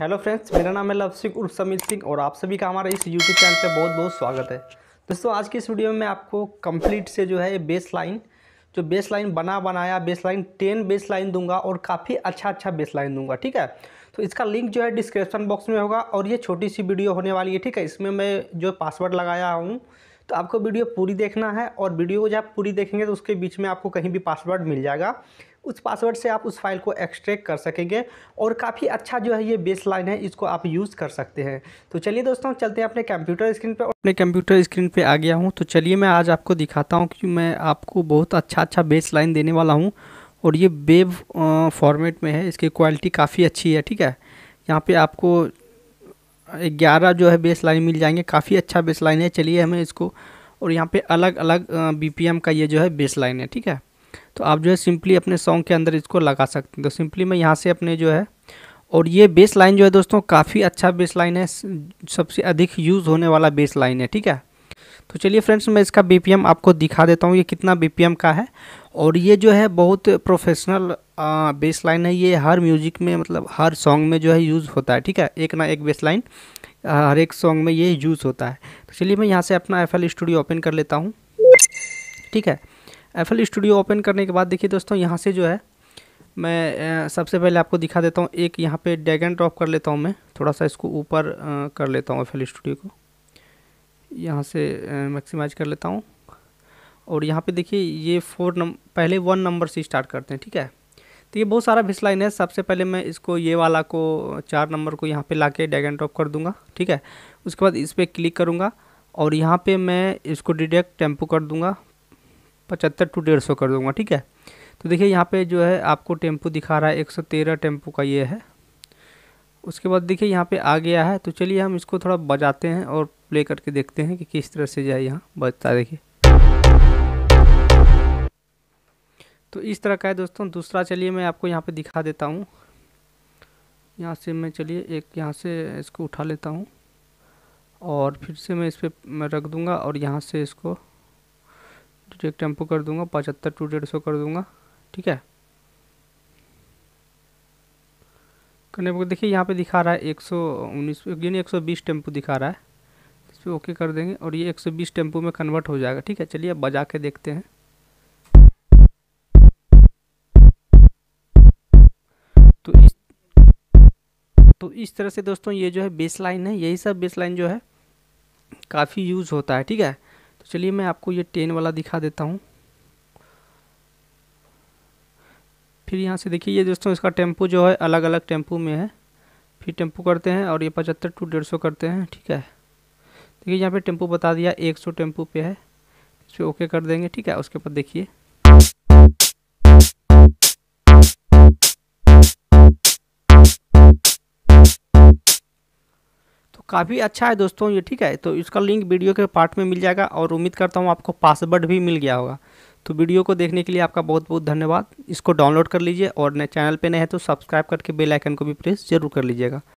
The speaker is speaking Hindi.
हेलो फ्रेंड्स मेरा नाम है लव सिंह उर्फ समीर सिंह और आप सभी का हमारे इस यूट्यूब चैनल पे बहुत बहुत स्वागत है दोस्तों आज की इस वीडियो में मैं आपको कंप्लीट से जो है बेस लाइन जो बेस लाइन बना बनाया baseline ten baseline दूंगा और काफ़ी अच्छा अच्छा बेस लाइन दूंगा ठीक है तो इसका लिंक जो है डिस्क्रिप्शन बॉक्स में होगा और ये छोटी सी वीडियो होने वाली है ठीक है इसमें मैं जो पासवर्ड लगाया हूँ तो आपको वीडियो पूरी देखना है और वीडियो को जब पूरी देखेंगे तो उसके बीच में आपको कहीं भी पासवर्ड मिल जाएगा उस पासवर्ड से आप उस फाइल को एक्सट्रैक्ट कर सकेंगे और काफ़ी अच्छा जो है ये बेस लाइन है इसको आप यूज़ कर सकते हैं तो चलिए दोस्तों चलते हैं अपने कंप्यूटर स्क्रीन पर अपने कंप्यूटर स्क्रीन पर आ गया हूँ तो चलिए मैं आज आपको दिखाता हूँ कि मैं आपको बहुत अच्छा अच्छा बेस लाइन देने वाला हूँ और ये वेब फॉर्मेट में है इसकी क्वालिटी काफ़ी अच्छी है ठीक है यहाँ पर आपको ग्यारह जो है बेस लाइन मिल जाएंगे काफ़ी अच्छा बेस लाइन है चलिए हमें इसको और यहाँ पे अलग अलग बीपीएम का ये जो है बेस लाइन है ठीक है तो आप जो है सिंपली अपने सॉन्ग के अंदर इसको लगा सकते हैं तो सिंपली मैं यहाँ से अपने जो है और ये बेस लाइन जो है दोस्तों काफ़ी अच्छा बेस लाइन है सबसे अधिक यूज़ होने वाला बेस लाइन है ठीक है तो चलिए फ्रेंड्स मैं इसका बी आपको दिखा देता हूँ ये कितना बी का है और ये जो है बहुत प्रोफेशनल बेस लाइन है ये हर म्यूजिक में मतलब हर सॉन्ग में जो है यूज़ होता है ठीक है एक ना एक बेस लाइन हर एक सॉन्ग में ये यूज़ होता है तो चलिए मैं यहाँ से अपना एफ स्टूडियो ओपन कर लेता हूँ ठीक है एफ स्टूडियो ओपन करने के बाद देखिए दोस्तों यहाँ से जो है मैं सबसे पहले आपको दिखा देता हूँ एक यहाँ पे डैग एंड ड्रॉप कर लेता हूँ मैं थोड़ा सा इसको ऊपर कर लेता हूँ एफ स्टूडियो को यहाँ से मैक्सिमाइज कर लेता हूँ और यहाँ पे देखिए ये फोर नम पहले वन नंबर से स्टार्ट करते हैं ठीक है तो ये बहुत सारा भिसलाइन है सबसे पहले मैं इसको ये वाला को चार नंबर को यहाँ पर ला के डैग एंड ड्रॉप कर दूँगा ठीक है उसके बाद इस पर क्लिक करूँगा और यहाँ पर मैं इसको डिडेक्ट टेम्पो कर दूँगा पचहत्तर टू डेढ़ सौ कर दूंगा ठीक है तो देखिए यहाँ पे जो है आपको टेम्पो दिखा रहा है एक सौ तेरह टेम्पो का ये है उसके बाद देखिए यहाँ पे आ गया है तो चलिए हम इसको थोड़ा बजाते हैं और प्ले करके देखते हैं कि किस तरह से जो है यहाँ बजता देखिए तो इस तरह का है दोस्तों दूसरा चलिए मैं आपको यहाँ पर दिखा देता हूँ यहाँ से मैं चलिए एक यहाँ से इसको उठा लेता हूँ और फिर से मैं इस पर रख दूँगा और यहाँ से इसको एक टेम्पो कर दूंगा पचहत्तर टू डेढ़ सौ कर दूंगा ठीक है करने पर देखिए यहाँ पे दिखा रहा है एक सौ उन्नीस यानी एक सौ बीस टेम्पो दिखा रहा है इस पर ओके कर देंगे और ये एक सौ बीस टेम्पो में कन्वर्ट हो जाएगा ठीक है चलिए अब बजा के देखते हैं तो इस तो इस तरह से दोस्तों ये जो है बेस लाइन है यही सब बेस लाइन जो है काफ़ी यूज़ होता है ठीक है तो चलिए मैं आपको ये टेन वाला दिखा देता हूँ फिर यहाँ से देखिए ये दोस्तों इसका टेम्पू जो है अलग अलग टेम्पू में है फिर टेम्पो करते हैं और ये पचहत्तर टू डेढ़ सौ करते हैं ठीक है देखिए यहाँ पे टेम्पो बता दिया एक सौ टेम्पो पे है इस पर ओके कर देंगे ठीक है उसके बाद देखिए काफ़ी अच्छा है दोस्तों ये ठीक है तो इसका लिंक वीडियो के पार्ट में मिल जाएगा और उम्मीद करता हूँ आपको पासवर्ड भी मिल गया होगा तो वीडियो को देखने के लिए आपका बहुत बहुत धन्यवाद इसको डाउनलोड कर लीजिए और नए चैनल पे नए हैं तो सब्सक्राइब करके बेल आइकन को भी प्रेस जरूर कर लीजिएगा